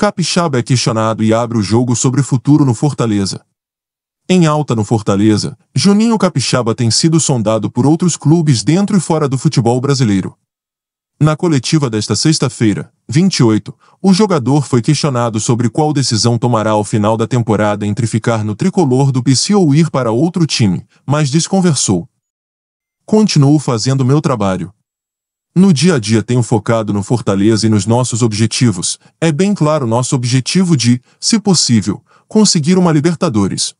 Capixaba é questionado e abre o jogo sobre o futuro no Fortaleza. Em alta no Fortaleza, Juninho Capixaba tem sido sondado por outros clubes dentro e fora do futebol brasileiro. Na coletiva desta sexta-feira, 28, o jogador foi questionado sobre qual decisão tomará ao final da temporada entre ficar no tricolor do PC ou ir para outro time, mas desconversou. Continuo fazendo meu trabalho, no dia a dia tenho focado no Fortaleza e nos nossos objetivos. É bem claro nosso objetivo de, se possível, conseguir uma Libertadores.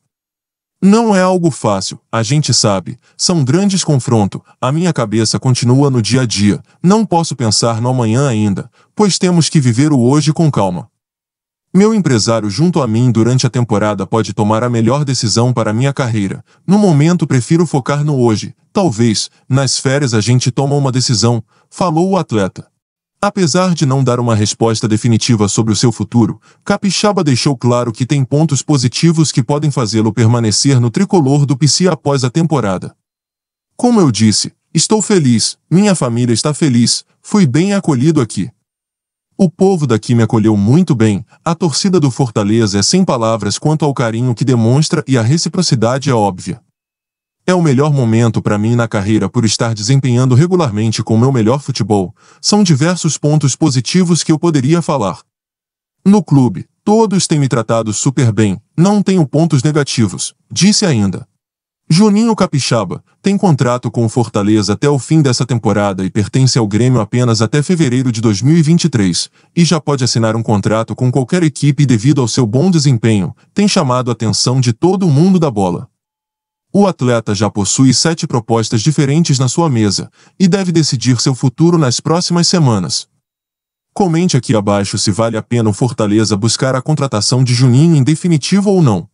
Não é algo fácil, a gente sabe. São grandes confrontos. A minha cabeça continua no dia a dia. Não posso pensar no amanhã ainda, pois temos que viver o hoje com calma. Meu empresário junto a mim durante a temporada pode tomar a melhor decisão para minha carreira. No momento prefiro focar no hoje. Talvez, nas férias a gente toma uma decisão, falou o atleta. Apesar de não dar uma resposta definitiva sobre o seu futuro, Capixaba deixou claro que tem pontos positivos que podem fazê-lo permanecer no tricolor do PC após a temporada. Como eu disse, estou feliz, minha família está feliz, fui bem acolhido aqui. O povo daqui me acolheu muito bem. A torcida do Fortaleza é sem palavras quanto ao carinho que demonstra e a reciprocidade é óbvia. É o melhor momento para mim na carreira por estar desempenhando regularmente com meu melhor futebol. São diversos pontos positivos que eu poderia falar. No clube, todos têm me tratado super bem, não tenho pontos negativos, disse ainda. Juninho Capixaba tem contrato com o Fortaleza até o fim dessa temporada e pertence ao Grêmio apenas até fevereiro de 2023, e já pode assinar um contrato com qualquer equipe devido ao seu bom desempenho, tem chamado a atenção de todo o mundo da bola. O atleta já possui sete propostas diferentes na sua mesa e deve decidir seu futuro nas próximas semanas. Comente aqui abaixo se vale a pena o Fortaleza buscar a contratação de Juninho em definitivo ou não.